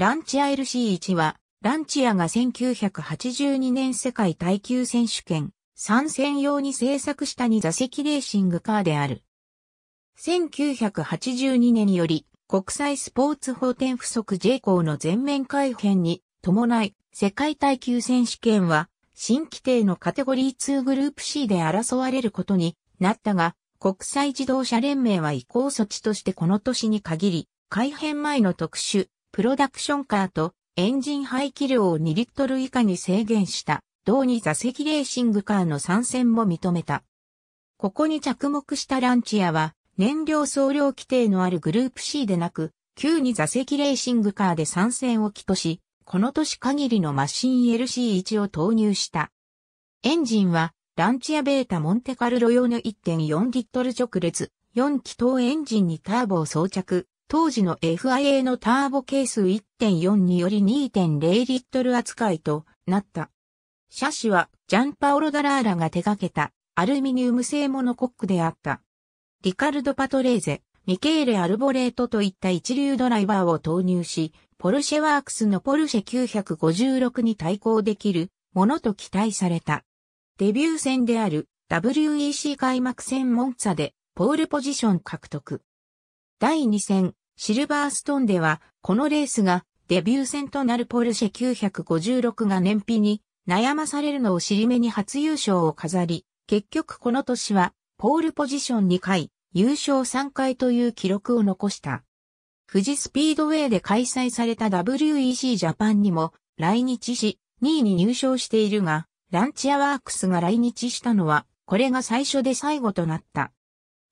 ランチア LC1 は、ランチアが1982年世界耐久選手権参戦用に制作した2座席レーシングカーである。1982年より、国際スポーツ法典不足 J 校の全面改編に伴い、世界耐久選手権は、新規定のカテゴリー2グループ C で争われることになったが、国際自動車連盟は移行措置としてこの年に限り、改編前の特殊、プロダクションカーとエンジン排気量を2リットル以下に制限した、同に座席レーシングカーの参戦も認めた。ここに着目したランチアは、燃料総量規定のあるグループ C でなく、急に座席レーシングカーで参戦を起とし、この年限りのマシン LC1 を投入した。エンジンは、ランチアベータモンテカルロ用の1.4リットル直列、4気筒エンジンにターボを装着、当時の FIA のターボケース1.4により2.0リットル扱いとなった。車種はジャンパオロ・ダラーラが手掛けたアルミニウム製モノコックであった。リカルド・パトレーゼ、ミケーレ・アルボレートといった一流ドライバーを投入し、ポルシェワークスのポルシェ956に対抗できるものと期待された。デビュー戦である WEC 開幕戦モンツァでポールポジション獲得。第2戦、シルバーストーンでは、このレースがデビュー戦となるポルシェ956が燃費に悩まされるのを尻目に初優勝を飾り、結局この年はポールポジション2回、優勝3回という記録を残した。富士スピードウェイで開催された WEC ジャパンにも来日し、2位に入賞しているが、ランチアワークスが来日したのは、これが最初で最後となった。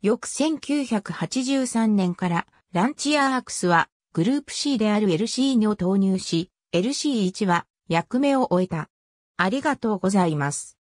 翌1983年からランチアーアクスはグループ C である LC2 を投入し、LC1 は役目を終えた。ありがとうございます。